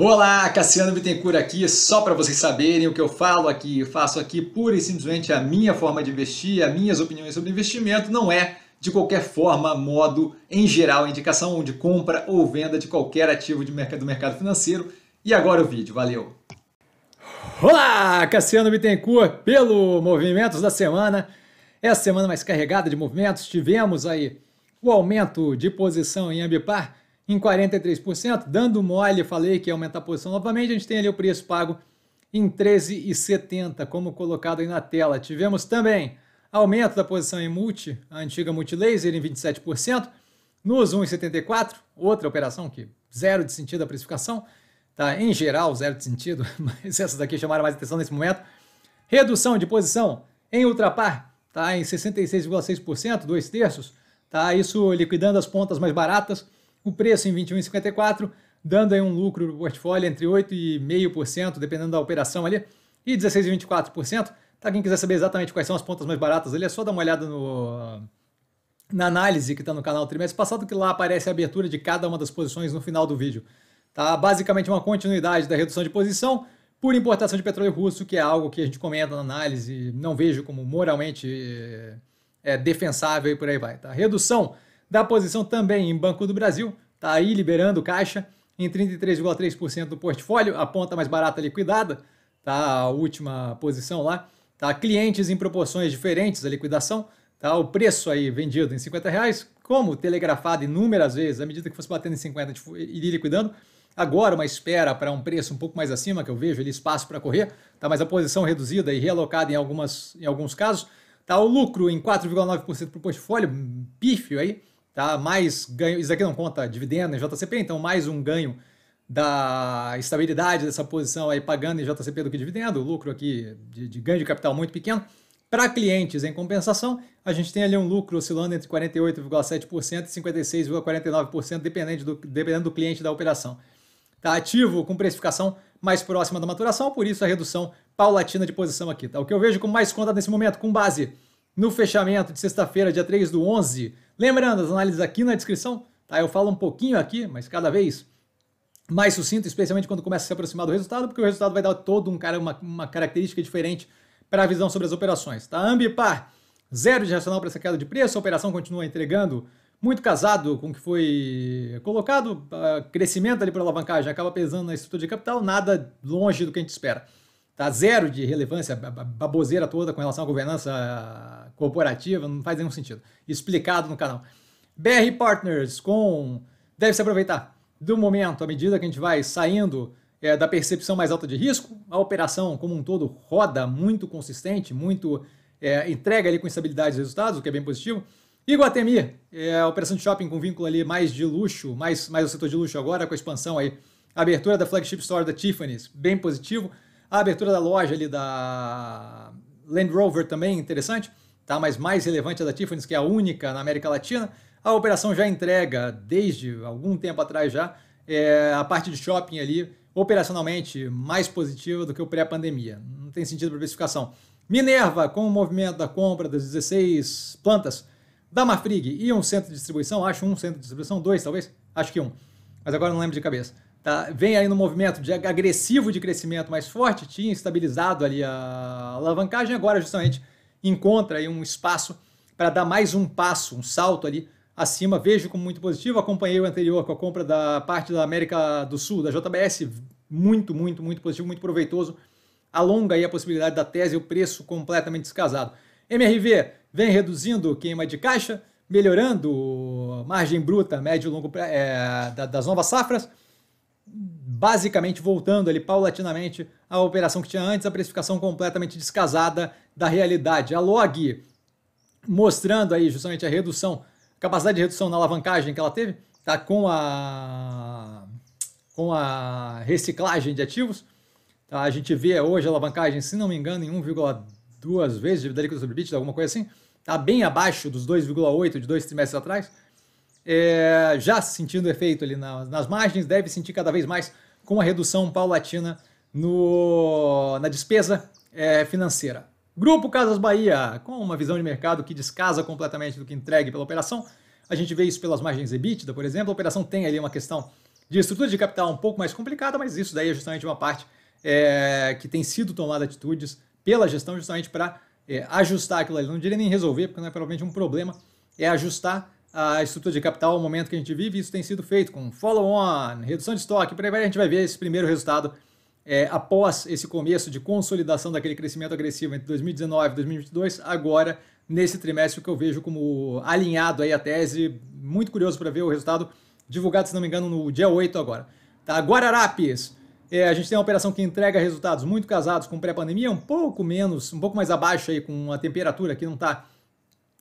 Olá, Cassiano Bittencourt aqui, só para vocês saberem o que eu falo aqui, eu faço aqui pura e simplesmente a minha forma de investir, as minhas opiniões sobre investimento, não é de qualquer forma, modo, em geral, indicação de compra ou venda de qualquer ativo de mercado, do mercado financeiro. E agora o vídeo, valeu! Olá, Cassiano Bittencourt, pelo Movimentos da Semana. Essa é semana mais carregada de movimentos, tivemos aí o aumento de posição em Ambipar, em 43%. Dando mole, falei que ia aumentar a posição novamente. A gente tem ali o preço pago em 13,70, como colocado aí na tela. Tivemos também aumento da posição em multi, a antiga multilaser, em 27%. Nos 1,74, outra operação que zero de sentido a precificação, tá? em geral zero de sentido, mas essas aqui chamaram mais atenção nesse momento. Redução de posição em Ultrapar, tá? em 66,6%, dois terços, tá? isso liquidando as pontas mais baratas o preço em 21,54, dando aí um lucro no portfólio entre 8,5%, dependendo da operação ali, e 16,24%. Para tá, quem quiser saber exatamente quais são as pontas mais baratas ali, é só dar uma olhada no, na análise que está no canal do trimestre passado, que lá aparece a abertura de cada uma das posições no final do vídeo. Tá basicamente uma continuidade da redução de posição por importação de petróleo russo, que é algo que a gente comenta na análise, não vejo como moralmente é, defensável e por aí vai. Tá? Redução da posição também em Banco do Brasil, está aí liberando caixa em 33,3% do portfólio, a ponta mais barata liquidada, tá a última posição lá, tá clientes em proporções diferentes a liquidação, tá o preço aí vendido em 50 reais, como telegrafado inúmeras vezes, à medida que fosse batendo em 50 iria liquidando, agora uma espera para um preço um pouco mais acima, que eu vejo ali espaço para correr, tá mas a posição reduzida e realocada em, algumas, em alguns casos, tá o lucro em 4,9% para o portfólio, pífio aí, tá? Mais ganho, isso aqui não conta dividendo em né, JCP, então mais um ganho da estabilidade dessa posição aí pagando em JCP do que dividendo, lucro aqui de, de ganho de capital muito pequeno. Para clientes, em compensação, a gente tem ali um lucro oscilando entre 48,7% e 56,49%, dependendo do, dependendo do cliente da operação. Tá ativo com precificação mais próxima da maturação, por isso a redução paulatina de posição aqui. Tá? O que eu vejo com mais conta nesse momento, com base no fechamento de sexta-feira, dia 3 do 11. Lembrando, as análises aqui na descrição, tá? Eu falo um pouquinho aqui, mas cada vez mais sucinto, especialmente quando começa a se aproximar do resultado, porque o resultado vai dar todo um cara uma, uma característica diferente para a visão sobre as operações, tá? Ambipar, zero de racional para essa queda de preço, a operação continua entregando muito casado com o que foi colocado, ah, crescimento ali para alavancagem acaba pesando na estrutura de capital, nada longe do que a gente espera tá zero de relevância, baboseira toda com relação à governança ah, corporativa, não faz nenhum sentido. Explicado no canal. BR Partners com. Deve se aproveitar do momento, à medida que a gente vai saindo é, da percepção mais alta de risco, a operação como um todo roda muito consistente, muito é, entrega ali com estabilidade de resultados, o que é bem positivo. Iguatemi, é, a operação de shopping com vínculo ali mais de luxo, mais, mais o setor de luxo agora, com a expansão aí. A abertura da flagship store da Tiffany's, bem positivo. A abertura da loja ali da Land Rover também interessante, tá? mas mais relevante é da Tiffany's, que é a única na América Latina. A operação já entrega, desde algum tempo atrás já, é, a parte de shopping ali, operacionalmente mais positiva do que o pré-pandemia. Não tem sentido para precificação. Minerva, com o movimento da compra das 16 plantas da Mafrig e um centro de distribuição, acho um centro de distribuição, dois talvez, acho que um, mas agora não lembro de cabeça Tá? Vem aí no movimento de agressivo de crescimento mais forte, tinha estabilizado ali a alavancagem, agora justamente encontra aí um espaço para dar mais um passo, um salto ali acima. Vejo como muito positivo. Acompanhei o anterior com a compra da parte da América do Sul, da JBS, muito, muito, muito positivo, muito proveitoso. Alonga aí a possibilidade da tese e o preço completamente descasado. MRV vem reduzindo queima de caixa, melhorando margem bruta médio e longo é, das novas safras basicamente voltando ali paulatinamente à operação que tinha antes, a precificação completamente descasada da realidade. A log mostrando aí justamente a redução, capacidade de redução na alavancagem que ela teve, tá com a com a reciclagem de ativos. Tá? A gente vê hoje a alavancagem, se não me engano, em 1,2 vezes dívida líquida sobre bit, alguma coisa assim. Tá bem abaixo dos 2,8 de dois trimestres atrás. É, já sentindo efeito ali na, nas margens, deve sentir cada vez mais com a redução paulatina no, na despesa é, financeira. Grupo Casas Bahia, com uma visão de mercado que descasa completamente do que entregue pela operação. A gente vê isso pelas margens EBITDA, por exemplo. A operação tem ali uma questão de estrutura de capital um pouco mais complicada, mas isso daí é justamente uma parte é, que tem sido tomada atitudes pela gestão justamente para é, ajustar aquilo ali. Não diria nem resolver, porque não é provavelmente um problema, é ajustar a estrutura de capital o momento que a gente vive. Isso tem sido feito com follow-on, redução de estoque, por aí a gente vai ver esse primeiro resultado é, após esse começo de consolidação daquele crescimento agressivo entre 2019 e 2022, agora nesse trimestre que eu vejo como alinhado aí a tese, muito curioso para ver o resultado divulgado, se não me engano, no dia 8 agora. Tá? Guararapes, é, a gente tem uma operação que entrega resultados muito casados com pré-pandemia, um pouco menos, um pouco mais abaixo aí com a temperatura que não está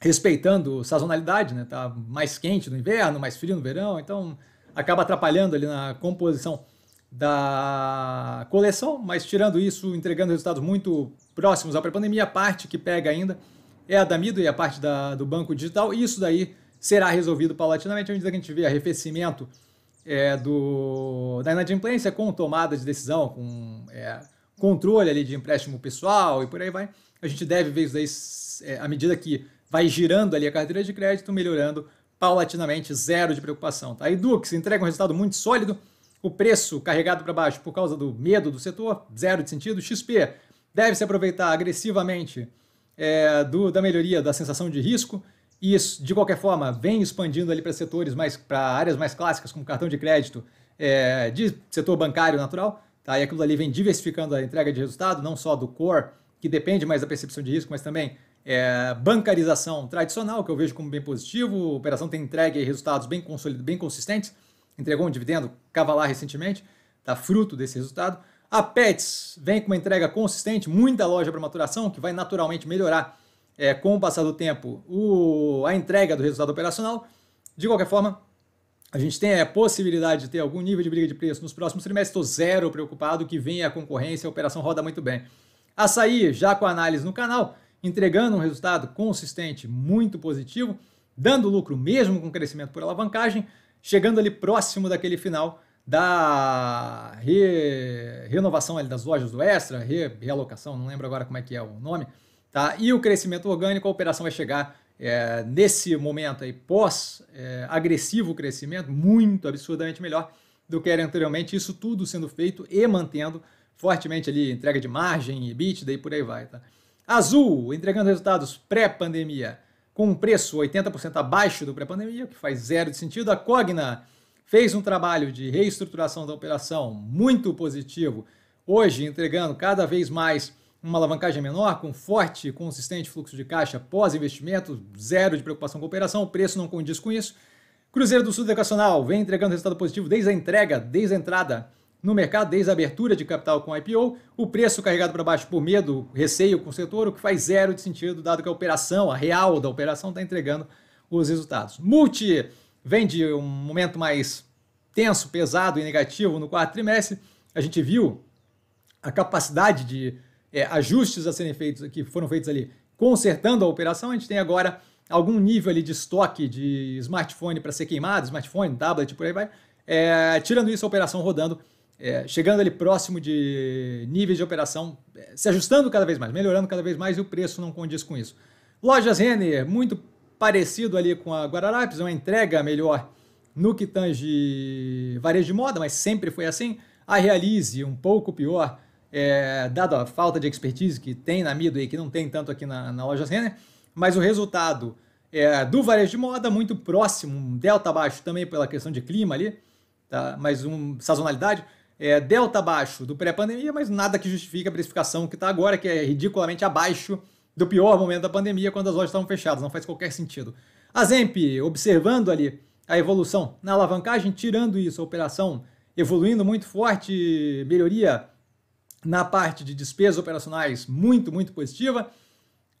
respeitando sazonalidade, né? Tá mais quente no inverno, mais frio no verão, então acaba atrapalhando ali na composição da coleção, mas tirando isso, entregando resultados muito próximos à pré-pandemia, a parte que pega ainda é a da Mido e a parte da, do banco digital, e isso daí será resolvido paulatinamente, à medida que a gente vê arrefecimento é, do, da inadimplência com tomada de decisão, com é, controle ali de empréstimo pessoal e por aí vai, a gente deve ver isso daí é, à medida que vai girando ali a carteira de crédito, melhorando paulatinamente, zero de preocupação. Tá? A Edux entrega um resultado muito sólido, o preço carregado para baixo por causa do medo do setor, zero de sentido. XP deve se aproveitar agressivamente é, do, da melhoria da sensação de risco e, isso, de qualquer forma, vem expandindo ali para setores mais, para áreas mais clássicas, como cartão de crédito, é, de setor bancário natural. Tá? E aquilo ali vem diversificando a entrega de resultado, não só do core, que depende mais da percepção de risco, mas também é, bancarização tradicional, que eu vejo como bem positivo, a operação tem entregue resultados bem, bem consistentes, entregou um dividendo cavalar recentemente, está fruto desse resultado. A Pets vem com uma entrega consistente, muita loja para maturação, que vai naturalmente melhorar é, com o passar do tempo o, a entrega do resultado operacional. De qualquer forma, a gente tem a é, possibilidade de ter algum nível de briga de preço nos próximos trimestres, estou zero preocupado que venha a concorrência, a operação roda muito bem. Açaí, já com a análise no canal, entregando um resultado consistente, muito positivo, dando lucro mesmo com crescimento por alavancagem, chegando ali próximo daquele final da re... renovação ali das lojas do Extra, re... realocação, não lembro agora como é que é o nome, tá? E o crescimento orgânico, a operação vai chegar é, nesse momento aí pós-agressivo é, crescimento, muito absurdamente melhor do que era anteriormente, isso tudo sendo feito e mantendo fortemente ali entrega de margem, EBITDA e por aí vai, tá? Azul, entregando resultados pré-pandemia com um preço 80% abaixo do pré-pandemia, o que faz zero de sentido. A Cogna fez um trabalho de reestruturação da operação muito positivo, hoje entregando cada vez mais uma alavancagem menor, com forte e consistente fluxo de caixa pós-investimento, zero de preocupação com a operação, o preço não condiz com isso. Cruzeiro do Sul Educacional vem entregando resultado positivo desde a entrega, desde a entrada no mercado desde a abertura de capital com IPO, o preço carregado para baixo por medo, receio com o setor, o que faz zero de sentido, dado que a operação, a real da operação, está entregando os resultados. Multi vem de um momento mais tenso, pesado e negativo no quarto trimestre. A gente viu a capacidade de é, ajustes a serem feitos, que foram feitos ali, consertando a operação. A gente tem agora algum nível ali de estoque de smartphone para ser queimado, smartphone, tablet, por aí vai. É, tirando isso, a operação rodando é, chegando ali próximo de níveis de operação, é, se ajustando cada vez mais, melhorando cada vez mais e o preço não condiz com isso. Lojas Renner, muito parecido ali com a Guararapes, uma entrega melhor no que tange varejo de moda, mas sempre foi assim. A Realize, um pouco pior, é, dado a falta de expertise que tem na Midway, que não tem tanto aqui na, na loja Renner, mas o resultado é, do varejo de moda muito próximo, um delta baixo também pela questão de clima ali, tá? mas um sazonalidade, é, delta baixo do pré-pandemia, mas nada que justifique a precificação que está agora, que é ridiculamente abaixo do pior momento da pandemia, quando as lojas estavam fechadas. Não faz qualquer sentido. A Zemp, observando ali a evolução na alavancagem, tirando isso, a operação evoluindo muito forte, melhoria na parte de despesas operacionais muito, muito positiva.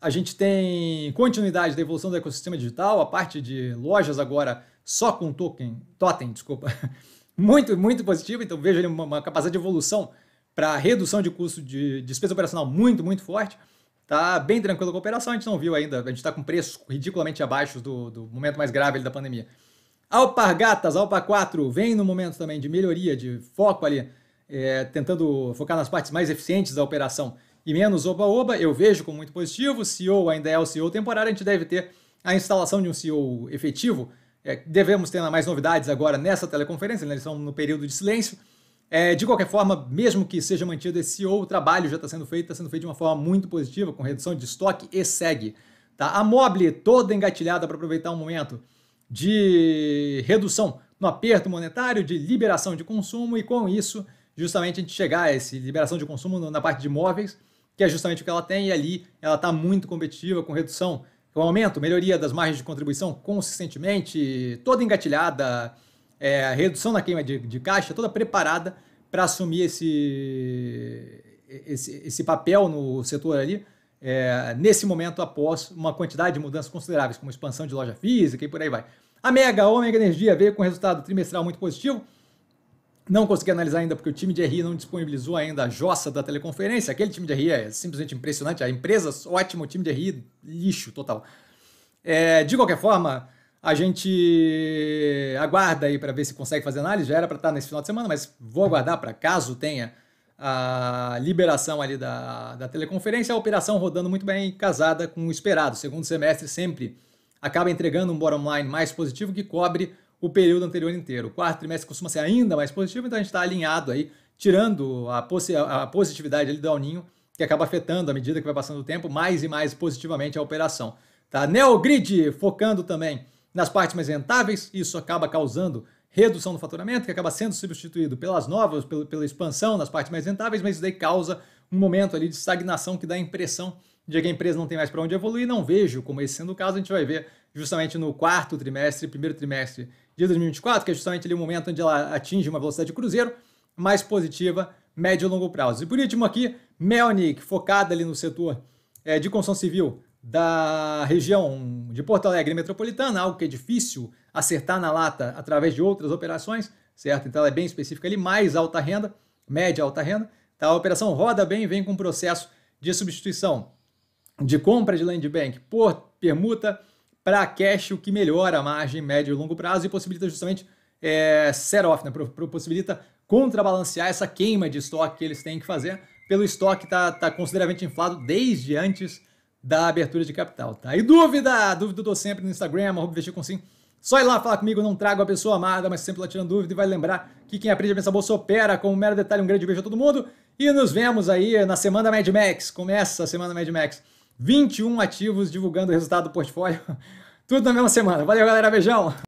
A gente tem continuidade da evolução do ecossistema digital, a parte de lojas agora só com token, totem, desculpa, muito, muito positivo. Então vejo ali uma, uma capacidade de evolução para redução de custo de despesa operacional muito, muito forte. Tá bem tranquilo com a operação, a gente não viu ainda, a gente está com preços ridiculamente abaixo do, do momento mais grave da pandemia. Alpargatas, Alpa 4, vem no momento também de melhoria, de foco ali, é, tentando focar nas partes mais eficientes da operação e menos oba-oba, eu vejo como muito positivo. o CEO ainda é o CEO temporário, a gente deve ter a instalação de um CEO efetivo é, devemos ter mais novidades agora nessa teleconferência, né? eles estão no período de silêncio. É, de qualquer forma, mesmo que seja mantido esse ou o trabalho já está sendo feito, está sendo feito de uma forma muito positiva, com redução de estoque e segue. Tá? A Mobile toda engatilhada para aproveitar um momento de redução no aperto monetário, de liberação de consumo e com isso, justamente a gente chegar a essa liberação de consumo na parte de imóveis, que é justamente o que ela tem e ali ela está muito competitiva com redução é um aumento, melhoria das margens de contribuição consistentemente, toda engatilhada, é, redução na queima de, de caixa, toda preparada para assumir esse, esse, esse, papel no setor ali, é, nesse momento após uma quantidade de mudanças consideráveis, como expansão de loja física e por aí vai. A Mega, Ômega Energia, veio com resultado trimestral muito positivo, não consegui analisar ainda porque o time de RI não disponibilizou ainda a jossa da teleconferência. Aquele time de RI é simplesmente impressionante. A empresa, ótimo, o time de RI, lixo total. É, de qualquer forma, a gente aguarda aí para ver se consegue fazer análise. Já era para estar tá nesse final de semana, mas vou aguardar para caso tenha a liberação ali da, da teleconferência. A operação rodando muito bem, casada com o esperado. Segundo semestre sempre acaba entregando um bottom line mais positivo que cobre o período anterior inteiro. O quarto trimestre costuma ser ainda mais positivo, então a gente está alinhado aí, tirando a, a positividade ali do El que acaba afetando à medida que vai passando o tempo, mais e mais positivamente a operação. Tá? Neogrid focando também nas partes mais rentáveis, isso acaba causando redução no faturamento, que acaba sendo substituído pelas novas, pela, pela expansão nas partes mais rentáveis, mas isso daí causa um momento ali de estagnação que dá a impressão de que a empresa não tem mais para onde evoluir. Não vejo como esse sendo o caso, a gente vai ver justamente no quarto trimestre, primeiro trimestre de 2024, que é justamente ali o momento onde ela atinge uma velocidade de cruzeiro mais positiva, médio e longo prazo. E por último aqui, Melnik, focada ali no setor é, de construção civil da região de Porto Alegre metropolitana, algo que é difícil acertar na lata através de outras operações, certo? Então ela é bem específica ali, mais alta renda, média alta renda. tá? a operação roda bem vem com um processo de substituição de compra de land bank por permuta para cash, o que melhora a margem médio e longo prazo e possibilita justamente é, set-off, né? possibilita contrabalancear essa queima de estoque que eles têm que fazer pelo estoque tá, tá consideravelmente inflado desde antes da abertura de capital, tá? E dúvida? Dúvida eu tô sempre no Instagram, arroba com sim. Só ir lá falar comigo, não trago a pessoa amada, mas sempre lá tirando dúvida e vai lembrar que quem aprende a pensar bolsa opera. com um mero detalhe, um grande beijo a todo mundo e nos vemos aí na semana Mad Max. Começa a semana Mad Max. 21 ativos divulgando o resultado do portfólio. Tudo na mesma semana. Valeu, galera. Beijão!